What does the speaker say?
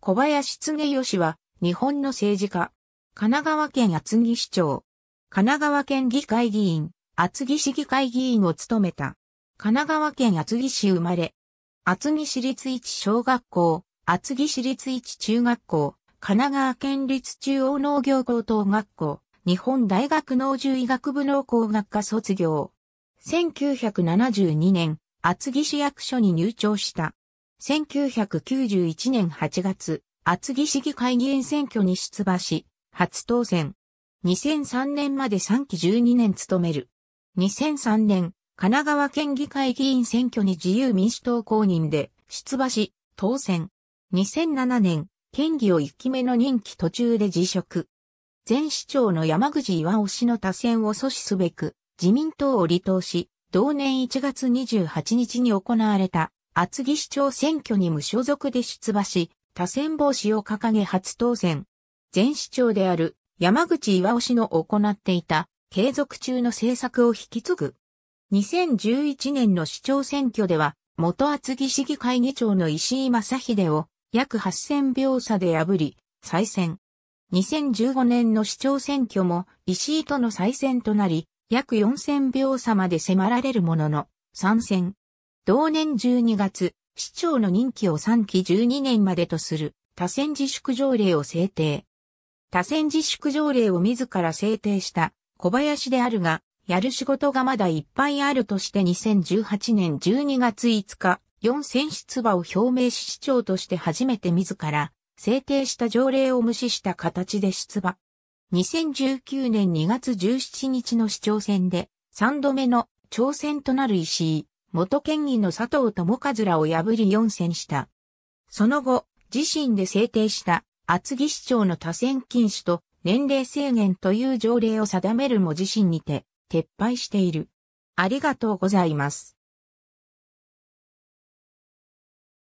小林常義は、日本の政治家。神奈川県厚木市長。神奈川県議会議員、厚木市議会議員を務めた。神奈川県厚木市生まれ。厚木市立一小学校、厚木市立一中学校、神奈川県立中央農業高等学校、日本大学農獣医学部農工学科卒業。1972年、厚木市役所に入庁した。1991年8月、厚木市議会議員選挙に出馬し、初当選。2003年まで3期12年務める。2003年、神奈川県議会議員選挙に自由民主党公認で出馬し、当選。2007年、県議を1期目の任期途中で辞職。前市長の山口岩尾氏の多選を阻止すべく、自民党を離党し、同年1月28日に行われた厚木市長選挙に無所属で出馬し、多選防止を掲げ初当選。前市長である山口岩尾氏の行っていた継続中の政策を引き継ぐ。2011年の市長選挙では、元厚木市議会議長の石井正秀を約8000票差で破り、再選。2015年の市長選挙も石井との再選となり、約4000票差まで迫られるものの、参戦。同年12月、市長の任期を3期12年までとする多選自粛条例を制定。多選自粛条例を自ら制定した小林であるが、やる仕事がまだいっぱいあるとして2018年12月5日、4選出馬を表明し市長として初めて自ら制定した条例を無視した形で出馬。2019年2月17日の市長選で3度目の挑戦となる石井元県議の佐藤智和らを破り4選した。その後、自身で制定した厚木市長の多選禁止と年齢制限という条例を定めるも自身にて撤廃している。ありがとうございます。